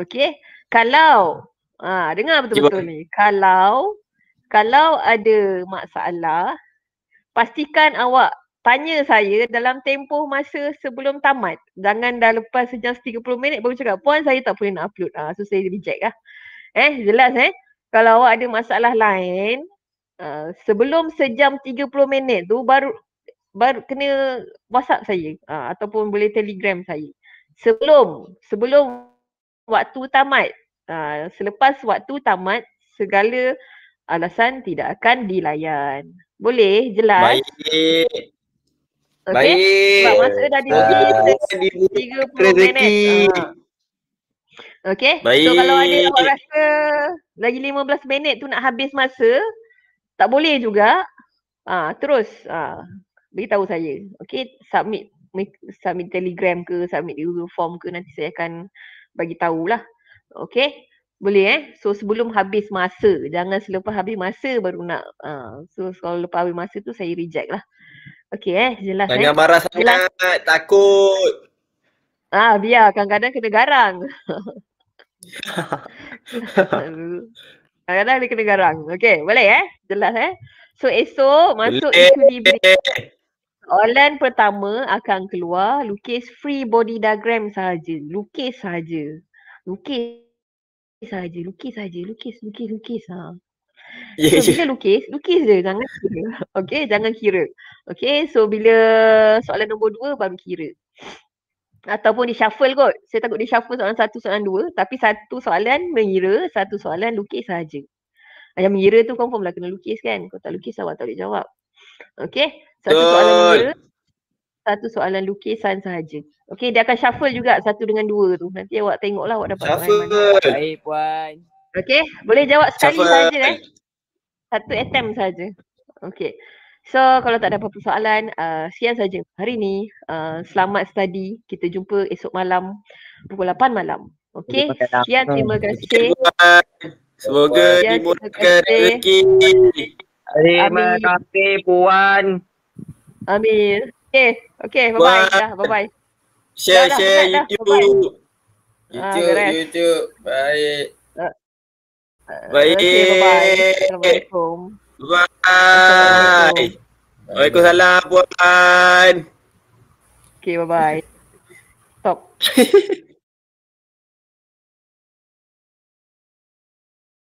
Okay, kalau, ah dengar ya, betul-betul ni. Kalau, kalau ada masalah, pastikan awak tanya saya dalam tempoh masa sebelum tamat. Jangan dah lepas sejam 30 minit baru cakap, puan saya tak boleh nak upload. Ah, so saya reject lah. Eh jelas eh. Kalau awak ada masalah lain uh, sebelum sejam 30 minit tu baru baru kena WhatsApp saya uh, ataupun boleh Telegram saya. Sebelum sebelum waktu tamat. Uh, selepas waktu tamat segala alasan tidak akan dilayan. Boleh jelas. Baik. Okay. Baik. Sebab masa dah dibuka uh, 30 minit. Uh. Okay. Baik. So kalau ada awak rasa lagi 15 minit tu nak habis masa, tak boleh juga. Ah ha, terus ah ha, beritahu saya. Okay, submit submit telegram ke, submit Google form ke nanti saya akan bagi tahulah. Okay. Boleh eh. So sebelum habis masa, jangan selepas habis masa baru nak. Ah uh, so kalau lepas habis masa tu saya reject lah. Okay eh, jelas Banyak eh. Jangan marah sangat, jelas. takut. Ah biar kadang-kadang kena garang. Kadang-kadang dia kena garang. Okay, boleh eh? Jelas eh? So esok masuk UQDB. Soalan pertama akan keluar lukis free body diagram sahaja. Lukis sahaja. Lukis sahaja. Lukis sahaja. Lukis, lukis, lukis. Ha. Yeah, so bila lukis, lukis je. Jangan kira. Okay, jangan kira. Okay, so bila soalan nombor dua baru kira ataupun shuffle kot. Saya takut shuffle soalan satu, soalan dua. Tapi satu soalan mengira, satu soalan lukis sahaja. Yang mengira tu confirm lah kena lukis kan. Kalau tak lukis awak tak boleh jawab. Okay. Satu soalan mengira, satu soalan lukisan sahaja. Okay, dia akan shuffle juga satu dengan dua tu. Nanti awak tengok lah awak dapat. Shuffle. Baik, puan. Okay, boleh jawab sekali sahaja eh. Satu attempt sahaja. Okay. So kalau tak ada apa-apa soalan, uh, sian saja hari ini. Uh, selamat study. Kita jumpa esok malam pukul 8 malam. Okay. Sian terima kasih. Hmm. Semoga dimurahkan rezeki. Terima kasih Puan. Amin. Okay, okay. Bye-bye. bye-bye. Share, dah, share dah, YouTube. Bye-bye. YouTube, ah, YouTube. Bye. Uh, Baik. Okay, bye-bye. Assalamualaikum. Bye. Waalaikumsalam puan. Okay, bye-bye. Stop.